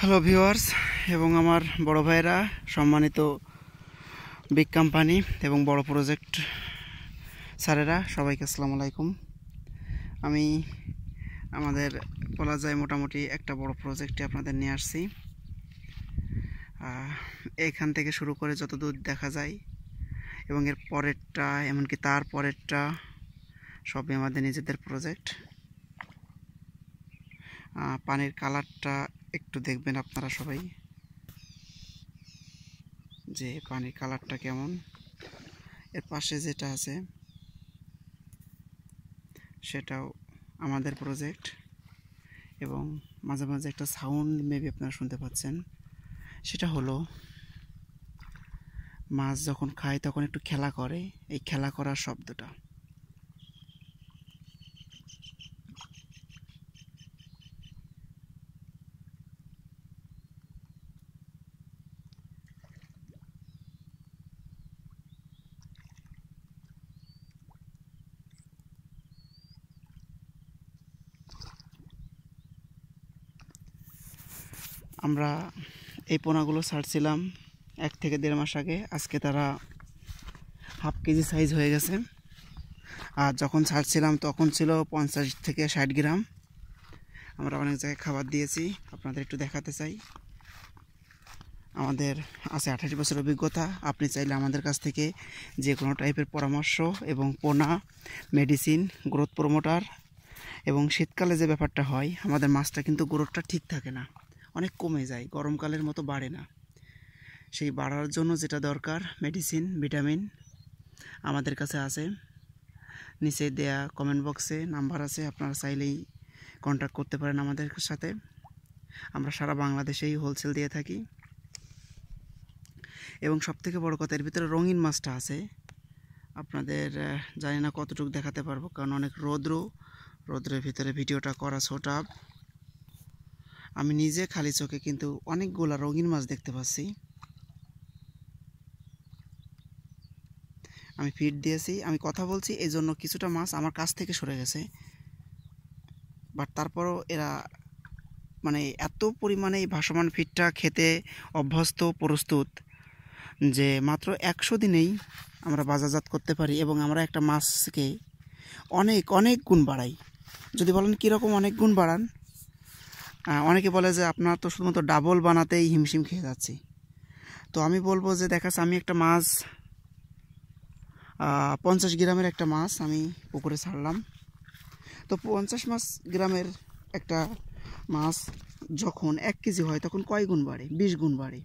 hello viewers এবং আমার বড় ভাইরা সম্মানিত বিগ কোম্পানি এবং বড় প্রজেক্ট স্যারেরা সবাইকে আসসালামু আলাইকুম আমি আমাদের বলা যায় মোটামুটি একটা বড় প্রজেক্টে আপনাদের নিয়ে আসছি এখান থেকে শুরু করে যত দূর দেখা যায় এবং এর পরেরটা এমনকি তার পরেরটা সবই আমাদের নিজেদের প্রজেক্ট পানির কালারটা একটু দেখবেন আপনারা সবাই যে পানির কালারটা কেমন এর পাশে যেটা আছে সেটাও আমাদের প্রজেক্ট এবং মাঝে মাঝে একটা সাউন্ড মেবি আপনারা শুনতে পাচ্ছেন সেটা হলো মাছ যখন খায় তখন একটু খেলা করে এই খেলা করার শব্দটা আমরা এই পোনাগুলো ছাড়ছিলাম এক থেকে দেড় মাস আগে আজকে তারা হাফ কেজি সাইজ হয়ে গেছে আর যখন ছাড়ছিলাম তখন ছিল পঞ্চাশ থেকে ষাট গ্রাম আমরা অনেক জায়গায় খাবার দিয়েছি আপনাদের একটু দেখাতে চাই আমাদের আছে আঠাশ বছর অভিজ্ঞতা আপনি চাইলে আমাদের কাছ থেকে যে কোনো টাইপের পরামর্শ এবং পোনা মেডিসিন গ্রোথ প্রমোটার এবং শীতকালে যে ব্যাপারটা হয় আমাদের মাছটা কিন্তু গ্রোথটা ঠিক থাকে না অনেক কমে যায় গরমকালের মতো বাড়ে না সেই বাড়ার জন্য যেটা দরকার মেডিসিন ভিটামিন আমাদের কাছে আছে নিচে দেয়া কমেন্ট বক্সে নাম্বার আছে আপনারা চাইলেই কন্ট্যাক্ট করতে পারেন আমাদের সাথে আমরা সারা বাংলাদেশেই হোলসেল দিয়ে থাকি এবং সবথেকে বড় কথা এর ভিতরে রঙিন মাছটা আছে আপনাদের জানি না কতটুকু দেখাতে পারবো কারণ অনেক রৌদ্র রৌদ্রের ভিতরে ভিডিওটা করা ছোট আমি নিজে খালি চোখে কিন্তু অনেকগুলো রঙিন মাছ দেখতে পাচ্ছি আমি ফিড দিয়েছি আমি কথা বলছি এই জন্য কিছুটা মাছ আমার কাছ থেকে সরে গেছে বাট তারপরও এরা মানে এত পরিমাণে ভাসমান ফিডটা খেতে অভ্যস্ত প্রস্তুত যে মাত্র একশো দিনেই আমরা বাজারজাত করতে পারি এবং আমরা একটা মাছকে অনেক অনেক গুণ বাড়াই যদি বলেন কীরকম অনেক গুণ বাড়ান অনেকে বলে যে আপনার তো শুধুমাত্র ডাবল বানাতেই হিমশিম খেয়ে যাচ্ছি তো আমি বলবো যে দেখাচ্ছে আমি একটা মাছ পঞ্চাশ গ্রামের একটা মাছ আমি পুকুরে ছাড়লাম তো পঞ্চাশ মাছ গ্রামের একটা মাছ যখন এক কেজি হয় তখন কয় গুণ বাড়ে বিশ গুণ বাড়ে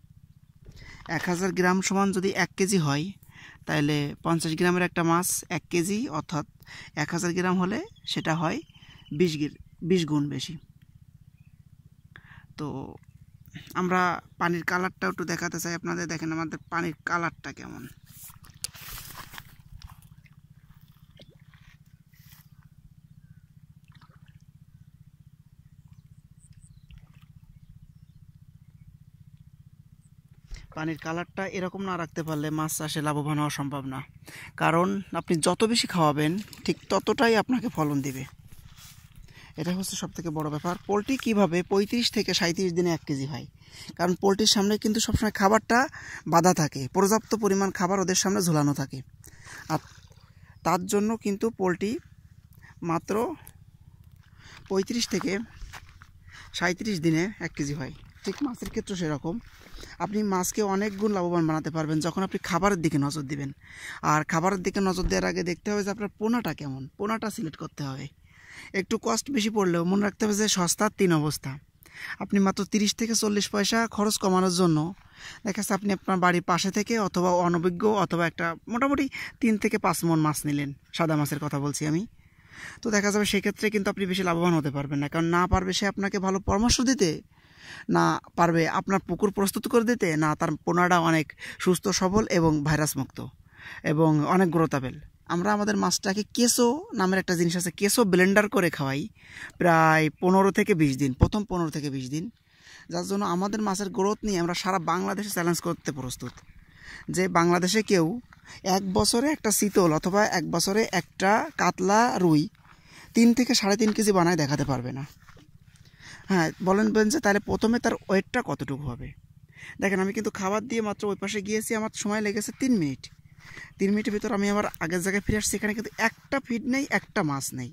এক হাজার গ্রাম সমান যদি এক কেজি হয় তাহলে পঞ্চাশ গ্রামের একটা মাছ এক কেজি অর্থাৎ এক হাজার গ্রাম হলে সেটা হয় বিশ বিশ গুণ বেশি তো আমরা পানির কালারটা একটু দেখাতে চাই আপনাদের দেখেন আমাদের পানির কালারটা কেমন পানির কালারটা এরকম না রাখতে পারলে মাছ চাষে লাভবান হওয়া সম্ভব না কারণ আপনি যত বেশি খাওয়াবেন ঠিক ততটাই আপনাকে ফলন দিবে এটা হচ্ছে সব থেকে বড় ব্যাপার পোলট্রি কিভাবে ৩৫ থেকে সাঁত্রিশ দিনে এক কেজি হয় কারণ পোলট্রির সামনে কিন্তু সবসময় খাবারটা বাধা থাকে পর্যাপ্ত পরিমাণ খাবার ওদের সামনে ঝোলানো থাকে আর তার জন্য কিন্তু পোলট্রি মাত্র ৩৫ থেকে সাঁত্রিশ দিনে এক কেজি হয় ঠিক মাছের ক্ষেত্রে সেরকম আপনি মাছকে অনেক গুণ লাভবান বানাতে পারবেন যখন আপনি খাবারের দিকে নজর দিবেন আর খাবারের দিকে নজর দেওয়ার আগে দেখতে হবে যে আপনার পোনাটা কেমন পোনাটা সিলেক্ট করতে হবে একটু কস্ট বেশি পড়লেও মনে রাখতে হবে যে সস্তার তিন অবস্থা আপনি মাত্র তিরিশ থেকে চল্লিশ পয়সা খরচ কমানোর জন্য দেখা যাচ্ছে আপনি আপনার বাড়ির পাশে থেকে অথবা অনভিজ্ঞ অথবা একটা মোটামুটি তিন থেকে পাঁচ মন মাছ নিলেন সাদা মাছের কথা বলছি আমি তো দেখা যাবে সেক্ষেত্রে কিন্তু আপনি বেশি লাভবান হতে পারবেন না কারণ না পারবে সে আপনাকে ভালো পরামর্শ দিতে না পারবে আপনার পুকুর প্রস্তুত করে দিতে না তার পোনাটা অনেক সুস্থ সবল এবং ভাইরাসমুক্ত এবং অনেক গ্রোতাবেল আমরা আমাদের মাছটাকে কেসো নামের একটা জিনিস আছে কেসো ব্লেন্ডার করে খাওয়াই প্রায় পনেরো থেকে বিশ দিন প্রথম পনেরো থেকে বিশ দিন যার জন্য আমাদের মাছের গ্রোথ নিয়ে আমরা সারা বাংলাদেশে চ্যালেঞ্জ করতে প্রস্তুত যে বাংলাদেশে কেউ এক বছরে একটা শীতল অথবা এক বছরে একটা কাতলা রুই তিন থেকে সাড়ে তিন কেজি বানায় দেখাতে পারবে না হ্যাঁ বলেন বলেন যে তাহলে প্রথমে তার ওয়েটটা কতটুকু হবে দেখেন আমি কিন্তু খাবার দিয়ে মাত্র ওই পাশে গিয়েছি আমার সময় লেগেছে তিন মিনিট তিন মিনিটের ভিতর আমি আমার আগের জায়গায় ফিরে আসছি এখানে কিন্তু একটা ফিড নেই একটা মাছ নেই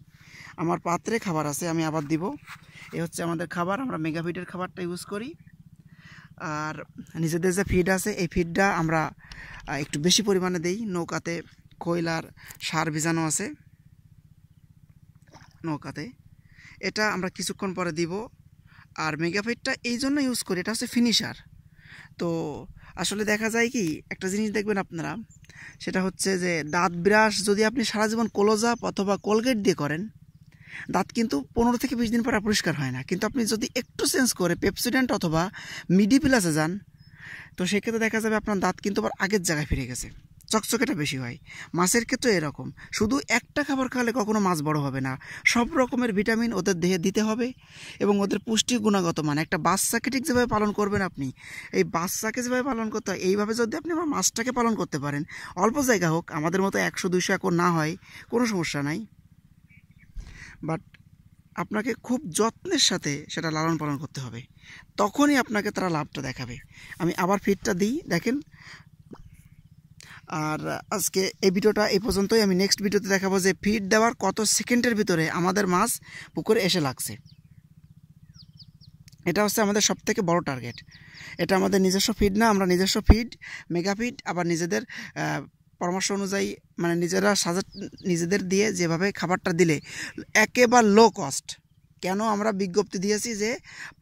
আমার পাত্রে খাবার আছে আমি আবার দিব এ হচ্ছে আমাদের খাবার আমরা মেগা ফিটের খাবারটা ইউজ করি আর নিজেদের যে ফিড আছে এই ফিডটা আমরা একটু বেশি পরিমাণে দেই নৌকাতে কয়লার সার ভিজানো আছে নৌকাতে এটা আমরা কিছুক্ষণ পরে দিব আর মেগাফিটটা এই জন্য ইউজ করি এটা হচ্ছে ফিনিশার তো আসলে দেখা যায় কি একটা জিনিস দেখবেন আপনারা সেটা হচ্ছে যে দাঁত ব্রাশ যদি আপনি সারা জীবন কোলোজাপ অথবা কোলগেট দিয়ে করেন দাঁত কিন্তু পনেরো থেকে বিশ দিন পরে পরিষ্কার হয় না কিন্তু আপনি যদি একটু চেঞ্জ করে পেপসিডেন্ট অথবা মিডি প্লাসে যান তো সেক্ষেত্রে দেখা যাবে আপনার দাঁত কিন্তু আবার আগের জায়গায় ফিরে গেছে চকচকেটা বেশি হয় মাছের ক্ষেত্রে এরকম শুধু একটা খাবার খাওয়ালে কখনো মাছ বড় হবে না সব রকমের ভিটামিন ওদের দেহে দিতে হবে এবং ওদের পুষ্টি গুণাগত মান একটা বাচ্চাকে ঠিক যেভাবে পালন করবেন আপনি এই বাচ্চাকে যেভাবে পালন করতে হয় এইভাবে যদি আপনি আমার মাছটাকে পালন করতে পারেন অল্প জায়গা হোক আমাদের মতো একশো দুইশো একর না হয় কোনো সমস্যা নাই বাট আপনাকে খুব যত্নের সাথে সেটা লালন পালন করতে হবে তখনই আপনাকে তারা লাভটা দেখাবে আমি আবার ফিডটা দিই দেখেন আর আজকে এই ভিডিওটা এই পর্যন্তই আমি নেক্সট ভিডিওতে দেখাবো যে ফিড দেওয়ার কত সেকেন্ডের ভিতরে আমাদের মাছ পুকুরে এসে লাগছে এটা হচ্ছে আমাদের সবথেকে বড় টার্গেট এটা আমাদের নিজস্ব ফিড না আমরা নিজস্ব ফিড মেগা ফিড আবার নিজেদের পরামর্শ অনুযায়ী মানে নিজেরা সাজা নিজেদের দিয়ে যেভাবে খাবারটা দিলে একেবারে লো কস্ট কেন আমরা বিজ্ঞপ্তি দিয়েছি যে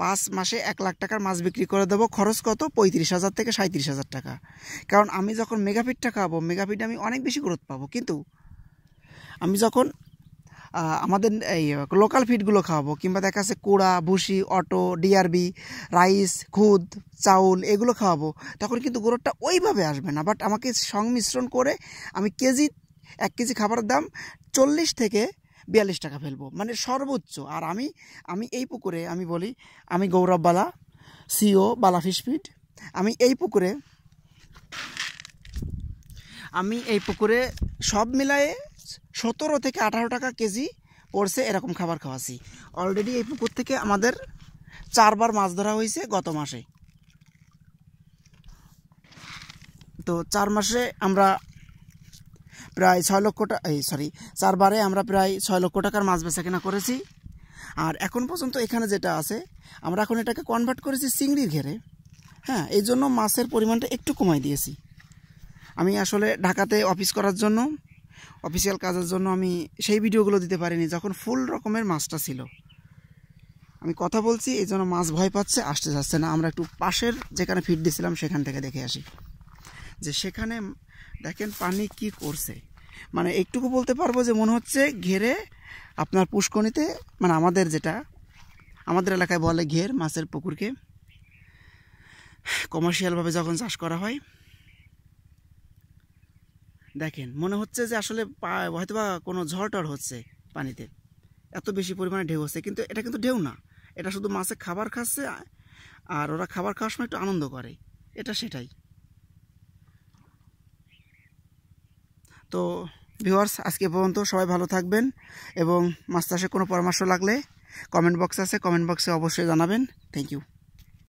পাঁচ মাসে এক লাখ টাকার মাছ বিক্রি করে দেবো খরচ কত পঁয়ত্রিশ হাজার থেকে সাঁত্রিশ হাজার টাকা কারণ আমি যখন মেগাফিটটা খাবো মেগাফিটে আমি অনেক বেশি গ্রোথ পাবো কিন্তু আমি যখন আমাদের এই লোকাল ফিডগুলো খাওয়াবো কিংবা দেখা যাচ্ছে কুড়া ভুসি অটো ডিআরবি রাইস খুদ চাউল এগুলো খাওয়াবো তখন কিন্তু গ্রোথটা ওইভাবে আসবে না বাট আমাকে সংমিশ্রণ করে আমি কেজি এক কেজি খাবারের দাম চল্লিশ থেকে বিয়াল্লিশ টাকা ফেলবো মানে সর্বোচ্চ আর আমি আমি এই পুকুরে আমি বলি আমি গৌরব বালা সিও বালা ফিসপিট আমি এই পুকুরে আমি এই পুকুরে সব মিলায়ে সতেরো থেকে আঠারো টাকা কেজি পড়ছে এরকম খাবার খাওয়াছি অলরেডি এই পুকুর থেকে আমাদের চারবার মাছ ধরা হয়েছে গত মাসে তো চার মাসে আমরা প্রায় ছয় লক্ষ টাকা এই সরি চারবারে আমরা প্রায় ছয় লক্ষ টাকার মাছ বেচা কেনা করেছি আর এখন পর্যন্ত এখানে যেটা আছে আমরা এখন এটাকে কনভার্ট করেছি চিংড়ির ঘেরে হ্যাঁ এই জন্য মাছের পরিমাণটা একটু কমাই দিয়েছি আমি আসলে ঢাকাতে অফিস করার জন্য অফিসিয়াল কাজের জন্য আমি সেই ভিডিওগুলো দিতে পারিনি যখন ফুল রকমের মাছটা ছিল আমি কথা বলছি এই জন্য মাছ ভয় পাচ্ছে আসতে যাচ্ছে না আমরা একটু পাশের যেখানে ফিট দিয়েছিলাম সেখান থেকে দেখে আসি যে সেখানে দেখেন পানি কি করছে মানে একটুকু বলতে পারবো যে মনে হচ্ছে ঘেরে আপনার পুষ্কণিতে মানে আমাদের যেটা আমাদের এলাকায় বলে ঘের মাছের পুকুরকে কমার্শিয়ালভাবে যখন চাষ করা হয় দেখেন মনে হচ্ছে যে আসলে হয়তোবা কোনো ঝড় হচ্ছে পানিতে এত বেশি পরিমাণে ঢেউ হচ্ছে কিন্তু এটা কিন্তু ঢেউ না এটা শুধু মাছে খাবার খাচ্ছে আর ওরা খাবার খাওয়ার সময় একটু আনন্দ করে এটা সেটাই তো ভিউয়ার্স আজকে পর্যন্ত সবাই ভালো থাকবেন এবং মাছ চাষে কোনো পরামর্শ লাগলে কমেন্ট বক্স আছে কমেন্ট বক্সে অবশ্যই জানাবেন থ্যাংক ইউ